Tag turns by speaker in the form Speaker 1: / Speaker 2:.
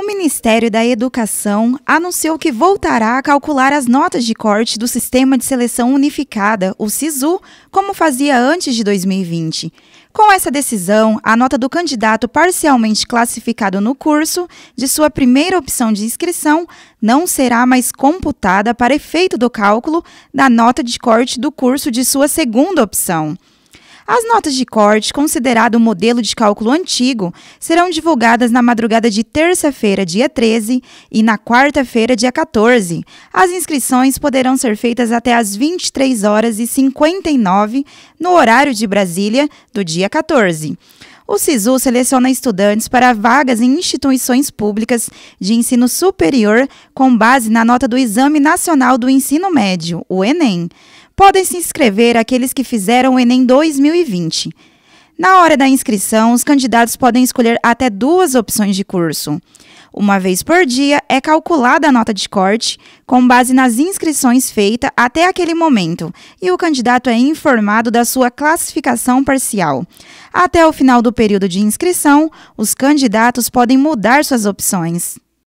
Speaker 1: O Ministério da Educação anunciou que voltará a calcular as notas de corte do Sistema de Seleção Unificada, o SISU, como fazia antes de 2020. Com essa decisão, a nota do candidato parcialmente classificado no curso de sua primeira opção de inscrição não será mais computada para efeito do cálculo da nota de corte do curso de sua segunda opção. As notas de corte, considerado um modelo de cálculo antigo, serão divulgadas na madrugada de terça-feira, dia 13, e na quarta-feira, dia 14. As inscrições poderão ser feitas até às 23 horas e 59 no horário de Brasília do dia 14. O SISU seleciona estudantes para vagas em instituições públicas de ensino superior com base na nota do Exame Nacional do Ensino Médio, o ENEM podem se inscrever aqueles que fizeram o Enem 2020. Na hora da inscrição, os candidatos podem escolher até duas opções de curso. Uma vez por dia é calculada a nota de corte com base nas inscrições feitas até aquele momento e o candidato é informado da sua classificação parcial. Até o final do período de inscrição, os candidatos podem mudar suas opções.